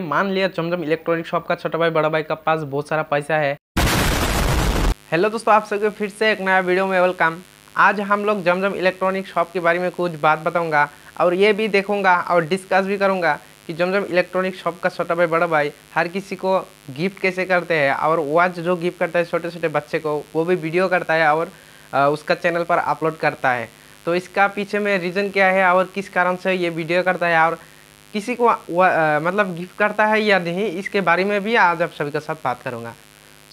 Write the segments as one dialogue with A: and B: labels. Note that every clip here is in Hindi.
A: मान लिया चमचम इलेक्ट्रॉनिक शॉप का छोटा भाई बड़ा भाई का पास बहुत सारा पैसा है हेलो दोस्तों आप सबके फिर से एक नया वीडियो में वेलकम आज हम लोग जमजम इलेक्ट्रॉनिक शॉप के बारे में कुछ बात बताऊंगा और ये भी देखूंगा और डिस्कस भी करूंगा कि जमजम इलेक्ट्रॉनिक शॉप का छोटा भाई बड़ा भाई हर किसी को गिफ्ट कैसे करते हैं और वो जो गिफ्ट करता है छोटे छोटे बच्चे को वो भी वीडियो करता है और उसका चैनल पर अपलोड करता है तो इसका पीछे में रीज़न क्या है और किस कारण से ये वीडियो करता है और किसी को आ, मतलब गिफ्ट करता है या नहीं इसके बारे में भी आज आप सभी के साथ बात करूँगा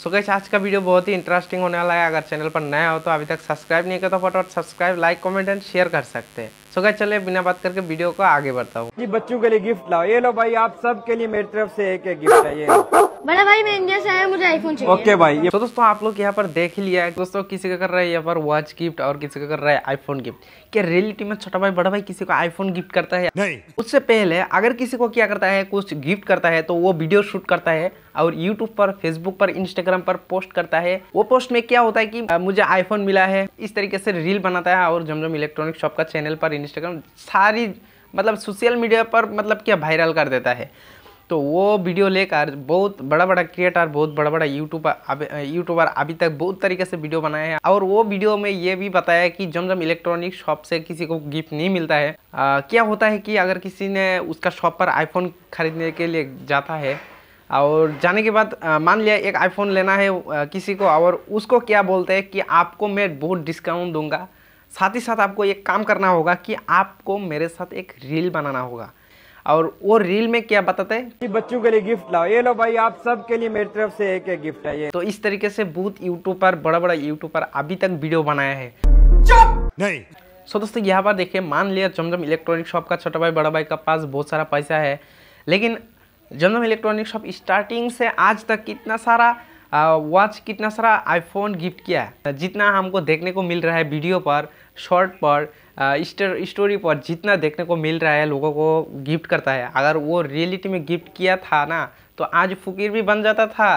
A: सो कैसे आज का वीडियो बहुत ही इंटरेस्टिंग होने वाला है अगर चैनल पर नया हो तो अभी तक सब्सक्राइब नहीं किया तो फटाफट subscribe like comment and share कर सकते हैं सो क्या चले बिना बात करके वीडियो को आगे बढ़ता हूँ बच्चों के लिए गिफ्ट लाओ ये लो भाई आप सबके लिए मेरी तरफ से एक एक गिफ्ट है ये बड़ा भाई मैं इंडिया से आईफोन चाहिए ओके okay भाई तो दोस्तों आप लोग यहाँ पर देख लिया है दोस्तों किसी का कर रहा है यहाँ पर वॉच गिफ्ट और किसी का कर रहा है आईफोन गिफ्ट क्या रियलिटी में छोटा भाई बड़ा भाई किसी को आईफोन गिफ्ट करता है नहीं उससे पहले अगर किसी को क्या करता है कुछ गिफ्ट करता है तो वो वीडियो शूट करता है और यूट्यूब पर फेसबुक पर इंस्टाग्राम पर पोस्ट करता है वो पोस्ट में क्या होता है कि मुझे आईफोन मिला है इस तरीके से रील बनाता है और जमजम इलेक्ट्रॉनिक शॉप का चैनल पर इंस्टाग्राम सारी मतलब सोशल मीडिया पर मतलब क्या वायरल कर देता है तो वो वीडियो लेकर बहुत बड़ा बड़ा क्रिएटर बहुत बड़ा बड़ा यूट्यूबर यूट्यूबर अभी तक बहुत तरीके से वीडियो बनाए हैं और वो वीडियो में ये भी बताया कि जमजम इलेक्ट्रॉनिक शॉप से किसी को गिफ्ट नहीं मिलता है आ, क्या होता है कि अगर किसी ने उसका शॉप पर आईफोन खरीदने के लिए जाता है और जाने के बाद मान लिया एक आईफोन लेना है आ, किसी को और उसको क्या बोलते हैं कि आपको मैं बहुत डिस्काउंट दूंगा साथ ही साथ आपको एक काम करना होगा कि आपको मेरे साथ एक रील बनाना होगा और वो रील में क्या बताते हैं बच्चों के लिए गिफ्ट लाओ ये लो भाई आप सब के लिए मेरी तरफ से एक एक गिफ्ट है ये तो इस तरीके से बहुत पर बड़ा बड़ा यूट्यूब पर अभी तक वीडियो बनाया है नहीं सो so, दोस्तों यहाँ पर देखिए मान लिया जमजम इलेक्ट्रॉनिक शॉप का छोटा भाई बड़ा भाई का पास बहुत सारा पैसा है लेकिन जमजम इलेक्ट्रॉनिक शॉप स्टार्टिंग से आज तक कितना सारा वॉच कितना सारा आईफोन गिफ्ट किया है जितना हमको देखने को मिल रहा है वीडियो पर शॉर्ट पर स्टोरी पर जितना देखने को मिल रहा है लोगों को गिफ्ट करता है अगर वो रियलिटी में गिफ्ट किया था ना तो आज फकीर भी बन जाता था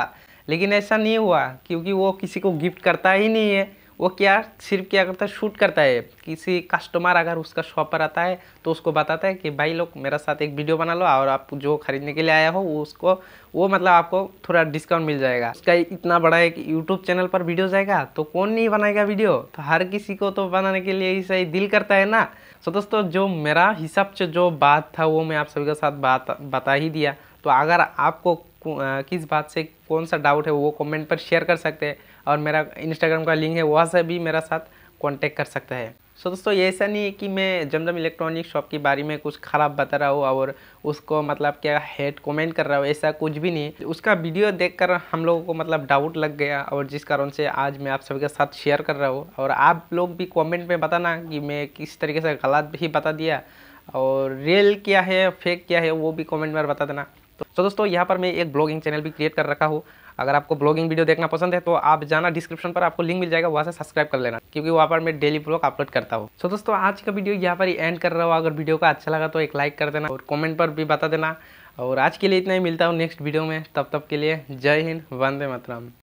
A: लेकिन ऐसा नहीं हुआ क्योंकि वो किसी को गिफ्ट करता ही नहीं है वो क्या सिर्फ क्या करता है शूट करता है किसी कस्टमर अगर उसका शॉप पर आता है तो उसको बताता है कि भाई लोग मेरा साथ एक वीडियो बना लो और आप जो खरीदने के लिए आया हो वो उसको वो मतलब आपको थोड़ा डिस्काउंट मिल जाएगा उसका इतना बड़ा एक यूट्यूब चैनल पर वीडियो जाएगा तो कौन नहीं बनाएगा वीडियो तो हर किसी को तो बनाने के लिए ही सही दिल करता है ना सो दोस्तों जो मेरा हिसाब से जो बात था वो मैं आप सभी के साथ बात बता ही दिया तो अगर आपको किस बात से कौन सा डाउट है वो कमेंट पर शेयर कर सकते हैं और मेरा इंस्टाग्राम का लिंक है वहाँ से भी मेरा साथ कांटेक्ट कर सकता है सो so, दोस्तों ऐसा नहीं है कि मैं जमदम इलेक्ट्रॉनिक शॉप के बारे में कुछ ख़राब बता रहा हूँ और उसको मतलब क्या हेड कमेंट कर रहा हूँ ऐसा कुछ भी नहीं उसका वीडियो देखकर हम लोगों को मतलब डाउट लग गया और जिस कारण से आज मैं आप सभी के साथ शेयर कर रहा हूँ और आप लोग भी कमेंट में बताना कि मैं किस तरीके से गलत भी बता दिया और रियल क्या है फेक क्या है वो भी कमेंट में बता देना तो तो दोस्तों यहाँ पर मैं एक ब्लॉगिंग चैनल भी क्रिएट कर रखा हूँ अगर आपको ब्लॉगिंग वीडियो देखना पसंद है तो आप जाना डिस्क्रिप्शन पर आपको लिंक मिल जाएगा वहाँ से सब्सक्राइब कर लेना क्योंकि वहाँ पर मैं डेली ब्लॉग अपलोड करता हूँ सो दोस्तों आज का वीडियो यहाँ पर ही एंड कर रहा हूँ अगर वीडियो का अच्छा लगा तो एक लाइक कर देना और कॉमेंट पर भी बता देना और आज के लिए इतना ही मिलता हूँ नेक्स्ट वीडियो में तब तक के लिए जय हिंद वंदे मतरम